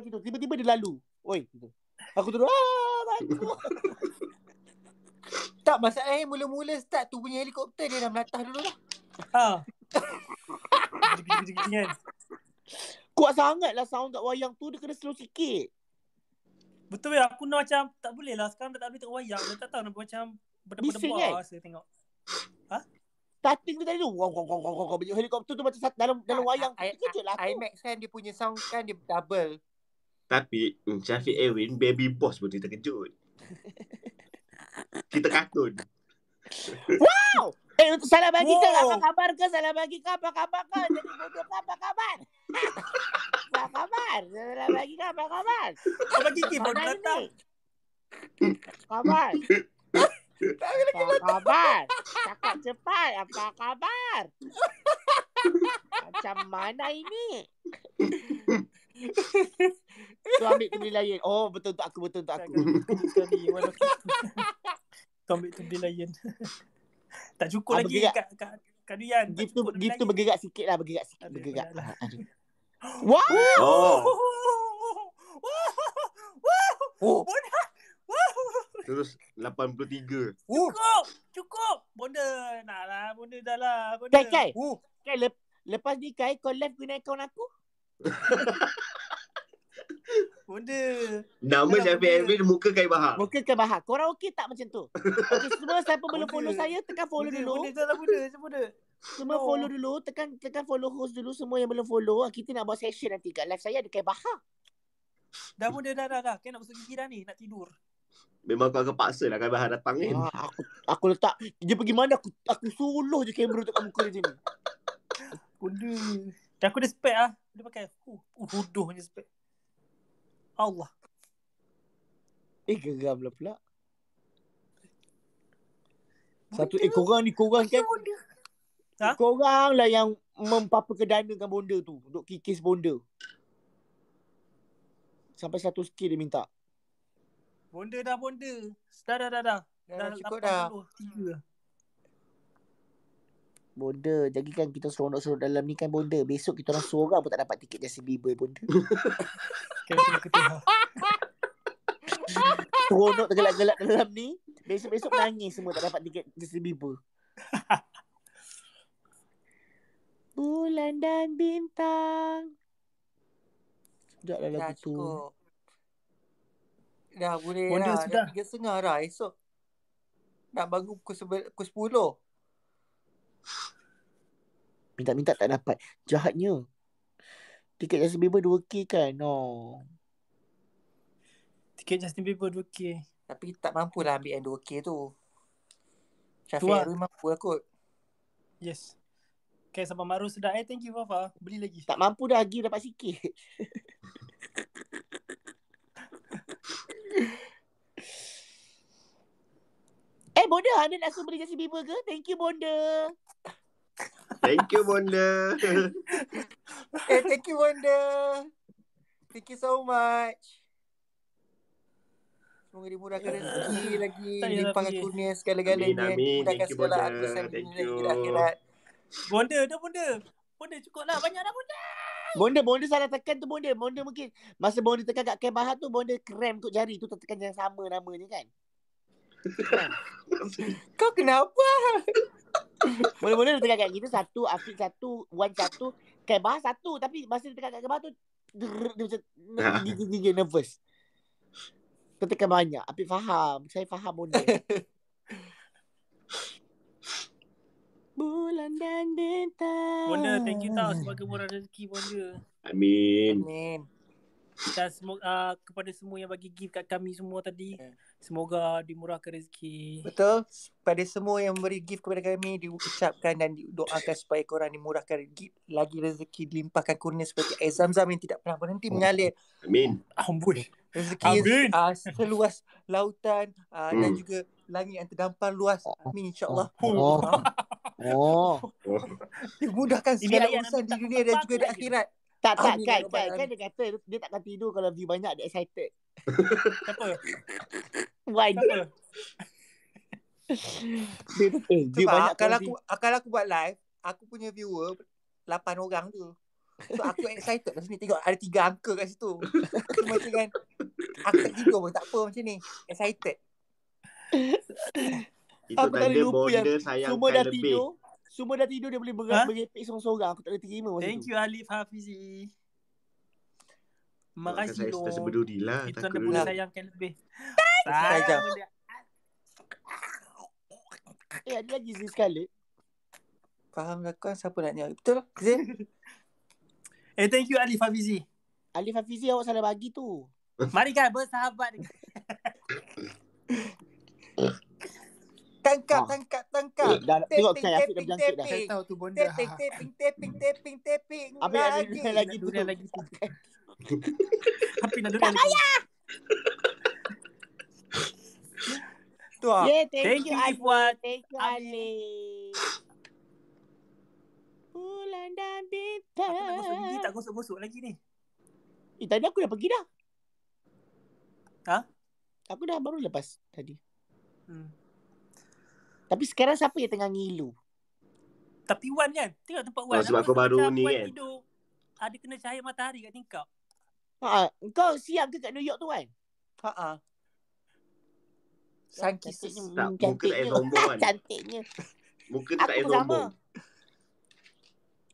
tidur. Tiba-tiba dia lalu. Oi. Aku terus Ah, tak masa eh. Mula-mula start tu punya helikopter dia dah melatah dulu lah. Ha. Kan? Kuat sangat lah sound kat wayang tu. Dia kena slow sikit. Betul ya. Aku nak macam tak boleh lah. Sekarang dah tak boleh tengok wayang. Dia tak tahu nak macam berdebar-debar kan? saya tengok. Ha? Starting tu tadi tu wong wong wong wong wong helikopter tu macam dalam dalam wayang I, lah aku. IMAX kan dia punya sound kan dia double. Tapi mm, Syafiq Erwin baby boss pun kita kejut. kita katun. Wow! Eh, untuk salah bagi ke? Apa kabar ke? Salah bagi ke? Apa kabar ke? Jadi bodoh ke? Apa kabar? apa kabar? Salah bagi ke? Apa kabar? Apa kiki baru datang? Kabar. Apa kabar? Cakap cepat. Apa kabar? Macam mana ini? Tu ambil tu Oh, betul untuk aku, betul untuk aku. Tu ambil tu Tak cukup ah, lagi kat kadian. Gift tu gift tu bergerak sikitlah, bergerak sikit. Lah, bergerak. Wow! Oh. Oh. Terus 83. Cukup, cukup. Bonda nak lah, bonda dah lah. Kai, Kai. Oh. Kai, lepas ni Kai, kau left guna akaun aku. Honda. Nama Syafiq Erwin muka Kai Bahar. Muka Kai Bahar. Korang okey tak macam tu? Okey semua siapa belum follow saya tekan follow Honda, dulu. Honda, Honda, Honda, Honda. Semua no. follow dulu tekan tekan follow host dulu semua yang belum follow. Ah, kita nak buat session nanti kat live saya ada Kai Bahar. Dah pun dah dah dah. dah. Kena masuk gigi dah ni nak tidur. Memang aku akan paksa lah Kai Bahar datang ni. Ah, aku aku letak dia pergi mana aku aku suluh je kamera dekat muka dia ni. Honda. Dan aku dah spek lah. Dia pakai uh, uh, hodohnya spek. Allah. Eh geram lah pula. Satu Betul. eh korang ni korang kan. Ha? Korang lah yang mempapa kedanakan bonda tu. Untuk kikis bonda. Sampai satu sikit dia minta. Bonda dah bonda. Dah dah dah dah. Dah, dah cukup dah. Bonda Jadi kan kita seronok-seronok dalam ni kan Bonda Besok kita orang seorang pun tak dapat tiket Justin Bieber Bonda Seronok tergelak-gelak dalam ni Besok-besok nangis semua tak dapat tiket Justin Bieber Bulan dan bintang Sekejap lah lagu tu Dah boleh Bonda lah sudah. Dah tiga lah esok Nak bangun pukul, sebe- pukul 10 Minta-minta tak dapat Jahatnya Tiket Justin Bieber 2K kan No Tiket Justin Bieber 2K Tapi tak mampu lah ambil yang 2K tu Syafiq Erwin mampu lah kot Yes Okay sampai maru sedap eh Thank you Fafa Beli lagi Tak mampu dah lagi dapat sikit Eh Bonda Anda nak suruh beli Justin Bieber ke Thank you Bonda Thank you Bonda. eh thank you Bonda. Thank you so much. Semoga dimudahkan rezeki yeah. lagi limpah lah, kurnia segala-galanya. Mudahkan segala urusan dunia dan akhirat. Bonda dah Bonda. Bonda cukup lah banyak dah Bonda. Bonda, Bonda salah tekan tu Bonda. Bonda mungkin masa Bonda tekan kat Kem Bahar tu Bonda krem tu jari tu tekan yang sama nama ni kan. Kau kenapa? Mula-mula dia tengah kat kita satu, Afiq satu, Wan satu, Kebah kan, satu. Tapi masa dia tengah kat Kebah tu, dia macam ha. gigi-gigi nervous. Tertekan banyak. Afiq faham. Saya faham pun. Bulan dan bintang. Bunda, thank you tau sebagai murah rezeki Bunda. Amin. Amin. Dan semoga uh, ah, kepada semua yang bagi gift kat kami semua tadi. Yeah. Semoga dimurahkan rezeki. Betul. Pada semua yang memberi gift kepada kami, diucapkan dan doakan supaya korang dimurahkan rezeki. Lagi rezeki dilimpahkan kurnia seperti air zam-zam yang tidak pernah berhenti hmm. mengalir. Amin. Amin. Rezeki uh, ah, seluas lautan uh, hmm. dan juga langit yang terdampar luas. Amin insyaAllah. Oh. Oh. oh. Dimudahkan segala urusan di dunia dan juga di akhirat. Tak, tak, kan, ya kan, kan, dia kata dia takkan tidur kalau view banyak, dia excited. Kenapa? Wajib. Dia, dia banyak kalau aku, kalau aku buat live Aku punya viewer Lapan orang tu So aku excited lah sini Tengok ada tiga angka kat situ so, Macam kan Aku tak pun tak apa macam ni Excited Aku tak boleh lupa yang Semua dah tidur Semua dah tidur dia boleh berapa ha? sorang-sorang Aku tak boleh terima masa Thank you Alif Hafizi Terima kasih Terima kasih Terima kasih Terima kasih Terima kasih saja. Eh, ada lagi sekali. Faham tak lah kan siapa nak nyari. Betul lah, Zee? Eh, thank you Alif Hafizi. Alif Hafizi awak salah bagi tu. Mari kan, bersahabat. tangkap, tangkap, tangkap. Eh, dah, tengok tengok kan, Afiq dah bilang sikit dah. Saya tahu tu bonda. Teping, teping, teping, teping, teping. Apa yang lagi? Lagi tu. Lagi tu. Apa yang lagi? Tak payah! tu ah. Yeah, thank, thank you, you Ali. Thank you Ali. Bulan dan bintang. Aku tak gosok-gosok lagi ni. Eh, tadi aku dah pergi dah. Ha? Aku dah baru lepas tadi. Hmm. Tapi sekarang siapa yang tengah ngilu? Tapi Wan kan? Tengok tempat Wan. Oh, sebab aku baru ni kan? ada kena cahaya matahari kat tingkap. Ha, kau siap ke kat New York tu kan? Ha-ha. Sun kisses tak, Muka tak payah sombong kan Cantiknya Muka tak payah sombong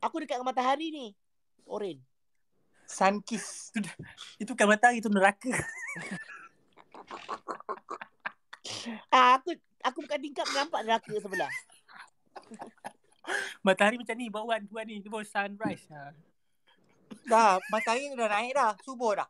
Aku dekat dengan matahari ni Orin Sun kiss Itu, itu kan matahari tu neraka ah, Aku Aku bukan tingkap Nampak neraka sebelah Matahari macam ni Bawa dua ni Dia bawa sunrise ha. Dah Matahari dah naik dah Subuh dah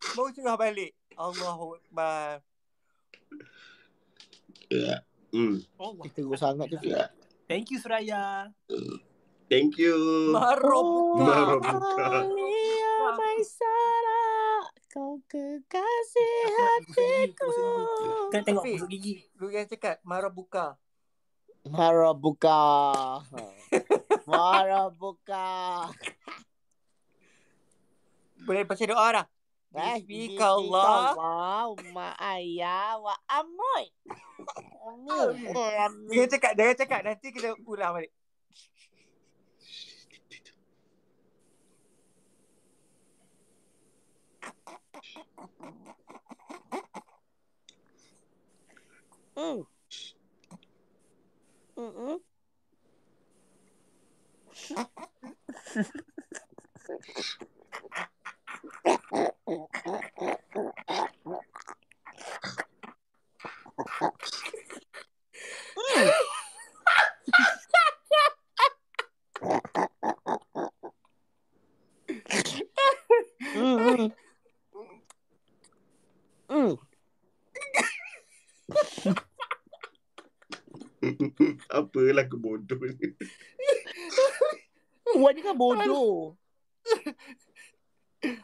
Baru tengah balik Allahuakbar ya. Mm. Oh, teruk sangat tu. Ya. Thank you Suraya. Thank you. Marobuka. Marobuka. Oh, Kau kekasih hatiku. Kau tengok aku gigi. Lu yang cakap Marobuka. Marobuka. Marobuka. Boleh baca doa dah. Bismika Allah. Allah Umma ayah Wa amoi. Dia cakap Dia cakap Nanti kita ulang balik Thank you. lah ke bodoh ni. Wan ni kan bodoh.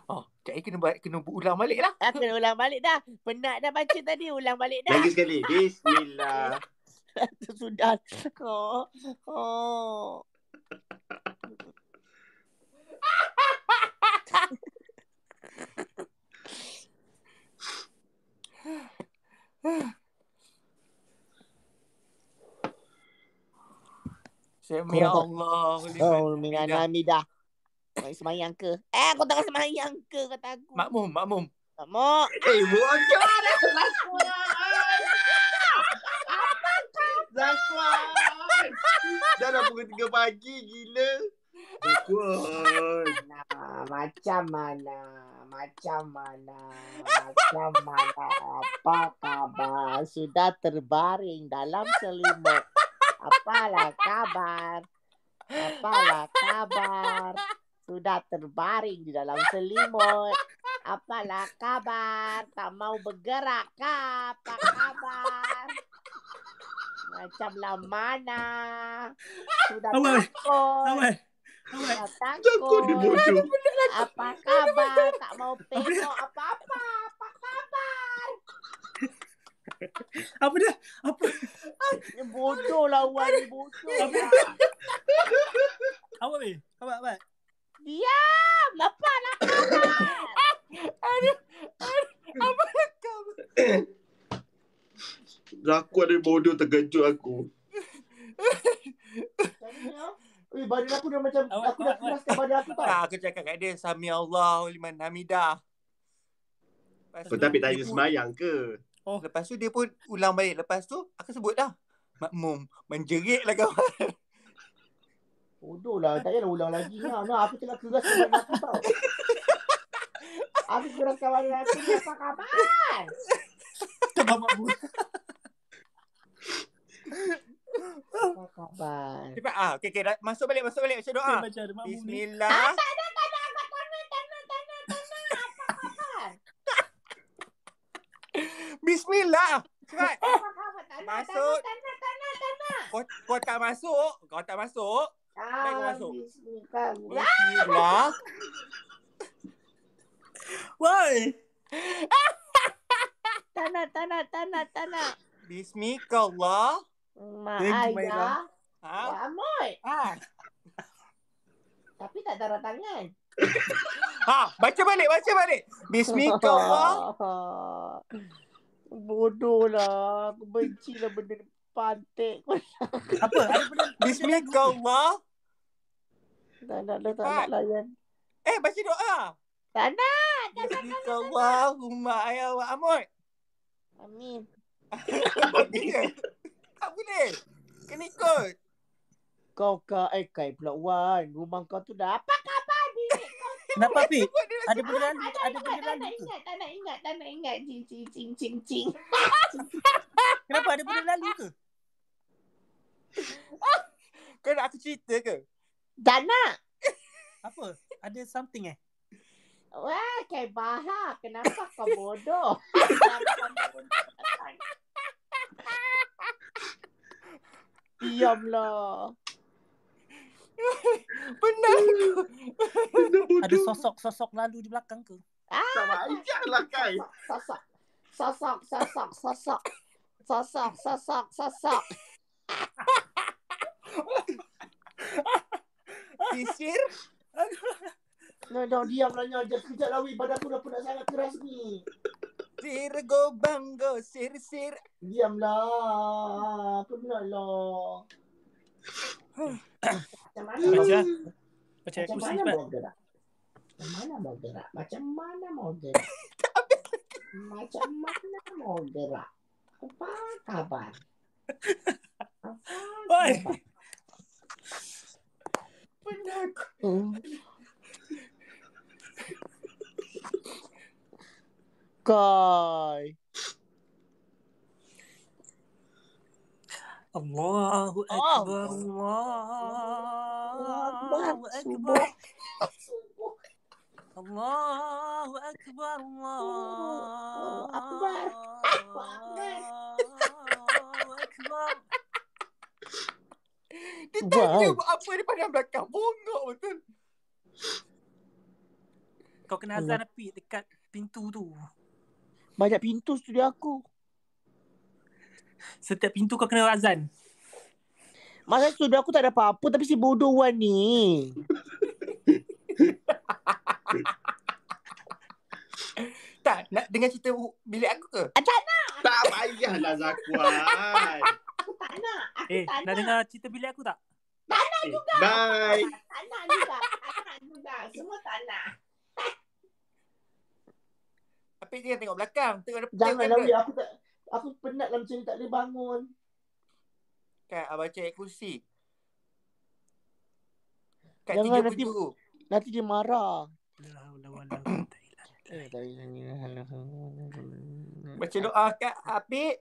Oh, cakap kena buat kena ulang balik lah. Ah, kena ulang balik dah. Penat dah baca tadi, ulang balik dah. Lagi sekali. Bismillah. Sudah. Oh. Oh. Ah. Semi ya Allah. Oh, minan amida. Mai semayang ke? Eh, aku tak semayang ke kata aku. Makmum, makmum. Tak Eh, buang je lah. Zakwan. Zakwan. Dah dah pukul 3 pagi, gila. Macam mana? Macam mana? Macam mana? Apa khabar? Sudah terbaring dalam selimut. apalah kabar apalah kabar sudah terbaring di dalam selimut apalah kabar tak mau bergerak kah apa kabar macam mana sudah takut sudah takut, takut apa kabar tak mau tengok apa-apa apa dia? Apa? Dia bodoh lawan dia bodoh. Apa? Apa ni? Apa apa? Diam, apa nak lah, Aduh, apa kau? Aku ada bodoh terkejut aku. Eh, badan aku dah macam aku dah keraskan badan aku tak? Ah, aku cakap kat dia, Sami Allah, Liman Hamidah. Tapi tak ada semayang ke? Oh. Lepas tu dia pun ulang balik. Lepas tu aku sebut dah. Makmum. Menjerit lah kawan. Bodoh lah. Tak payahlah ulang lagi. Nah, nah, aku tengah keras dengan aku tau. Aku keras kawan dengan aku. Apa khabar? Tengah mak bulu. Apa khabar? Cepat ah. Okay, okay. Masuk balik, masuk balik. Macam doa. Bismillah. Apa ah, Bismillah. Kan? Masuk. Kau, kau tak masuk. Kau tak masuk. Baik kau masuk. Bismillah. Woi. Tana, tana, tana, tana. Bismillah. Bismillah. Ha? Ya, amoy. Ha? Tapi tak darah tangan. ha, baca balik, baca balik. Bismillah. Bodoh lah. Aku benci lah benda ni. Pantik. Apa? Bismillahirrahmanirrahim. Tak nak lah. Tak nak layan. Eh, baca doa. Tak nak. Bismillahirrahmanirrahim. Ya Amin. Amin. tak boleh. Kena ikut. Kau kau eh kau pula Wan. Rumah kau tu dah apa kau Kenapa Pi? Ada benda ah, ada benda tu. Tak, tak, tak nak ingat. Tak nak ingat. Cing, cing, cing, cing, cing. Kenapa ada benda lalu ke? Kau nak aku cerita ke? Tak nak. Apa? Ada something eh? Wah, kayak bahasa. Kenapa kau bodoh? Diam lah. Pernah Ada sosok-sosok lalu di belakang ke? Sama aja lah Kai. Sosok. Sosok, sosok, sosok. Sosok, sosok, sosok. Sisir. Nah, no, dah no, diam lah nyajar. Sekejap lah, weh. Badan aku dah penat sangat keras ni. Sir go bang go sir sir. Diamlah. Aku nak lah. Macam mana Baca. Baca macam mana simpan. mau gerak? Macam mana mau gerak? Macam mana mau gerak? macam mana mau gerak? Apa kabar? Apa Oi. Penakut. Kai. Allahu Akbar Allahu Akbar Allahu Akbar Allahu Akbar Allahu Akbar Dia tak tahu wow. apa dia pandang belakang Bongok betul Kau kena azan api dekat pintu tu Banyak pintu studio aku Setiap pintu kau kena azan. Masa sudah aku tak ada apa-apa tapi si bodoh Wan ni. tak, nak dengar cerita bilik aku ke? Ah, tak nak. Tak payahlah Zakuan. aku tak nak. Aku eh, tak nak. nak dengar cerita bilik aku tak? Tak nak eh, juga. Bye. Aku tak, nak juga. Aku tak nak juga. Semua tak nak. Tapi dia tengok belakang. Tengok Jangan Aku tak... Aku penat lah macam ni tak boleh bangun Kan abang ah, baca air kursi Kat Jangan nanti tu. Nanti dia marah Baca doa kat Apik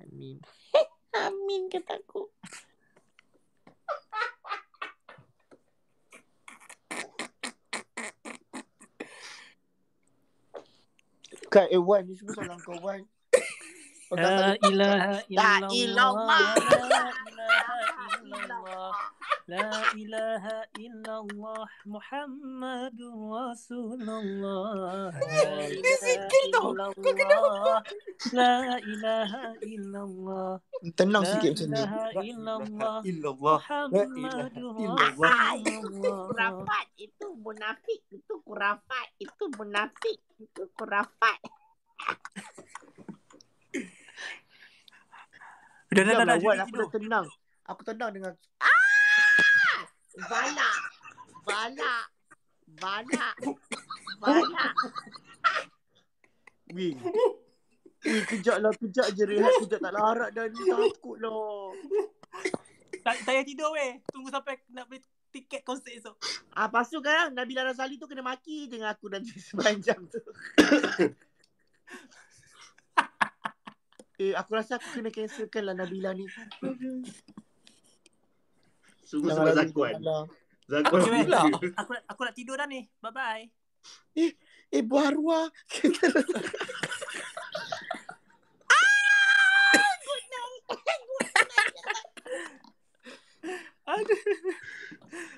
Amin Amin kataku aku cakap eh Wan ni semua salah kau Wan. La eh, ilaha illallah. La ilaha illallah. لا إله إلا الله محمد رسول الله لا إله إلا الله لا إله إلا الله لا إله إلا الله إلا الله محمد رسول الله itu itu itu itu Aku tenang dengan... Ah! Bala. Bala. Bala. Bala. Wih. Wih, kejap lah. Kejap je. Rehat kejap. Tak larat dah ni. Takut lah. Tak payah tidur weh. Tunggu sampai nak beli tiket konsert esok. Ah, pasal tu kan Nabila Razali tu kena maki dengan aku nanti sepanjang tu. eh, aku rasa aku kena cancelkan lah Nabila ni. Sungguh sebab Zakuan. Zakuan. Aku, nak tidur dah ni. Bye-bye. Eh, eh Bu Arwa.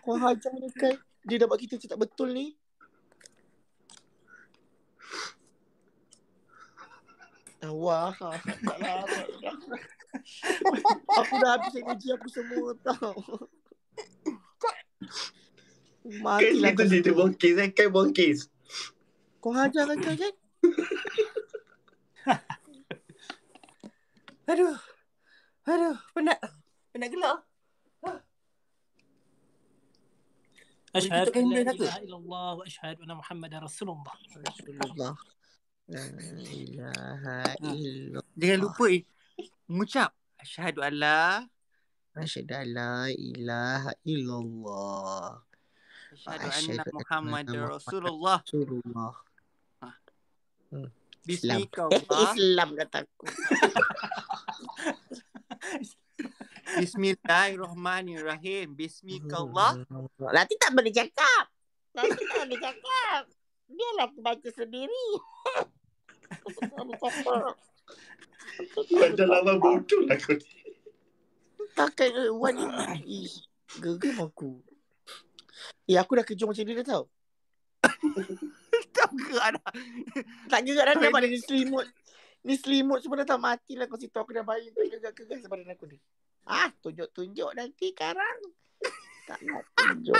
Kau hajar ni kan Dia dapat kita cerita betul ni Wah ah, lah. Aku dah habis energi aku semua tau Mati kan lah. Kan cerita bongkis kan? Kan bongkis. Kau hajar kan kau kan? Aduh. Aduh. Penat. Penat gelap. Asyhadu an la ilaha Rasulullah. Rasulullah. La hmm. lupa eh. Mengucap asyhadu Allah. Asyhadu an la ilaha illallah. Asyhadu anna Muhammadar Rasulullah. Rasulullah. Ha. Hmm. Islam. Eh, Islam kataku. Bismillahirrahmanirrahim. Bismillah. Hmm. Nanti tak boleh cakap. Nanti tak boleh cakap. Biarlah aku baca sendiri. Macam lama bodoh lah kau ni takkan Wan ni Geram aku Eh aku dah kejung macam dia tau Tak gerak dah Tak gerak dah Nampak ni selimut Ni selimut semua dah tak mati lah Kau situ aku dah bayi Kau gerak-gerak sebarang aku ni Ah, tunjuk-tunjuk nanti sekarang Tak nak tunjuk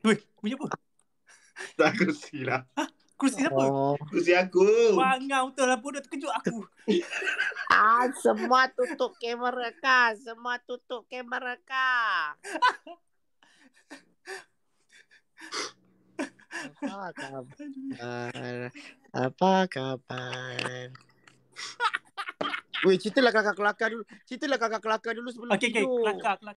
Weh, punya apa? Tak kersi lah Kursi siapa? Oh. Kerusi aku. Bangau betul lah bodoh terkejut aku. ah, semua tutup kamera kah? Semua tutup kamera kah? apa kabar? Apa kabar? Weh, ceritalah kakak kelakar dulu. Ceritalah kakak kelakar dulu sebelum okay, tidur. Okay, kelakar, kelakar.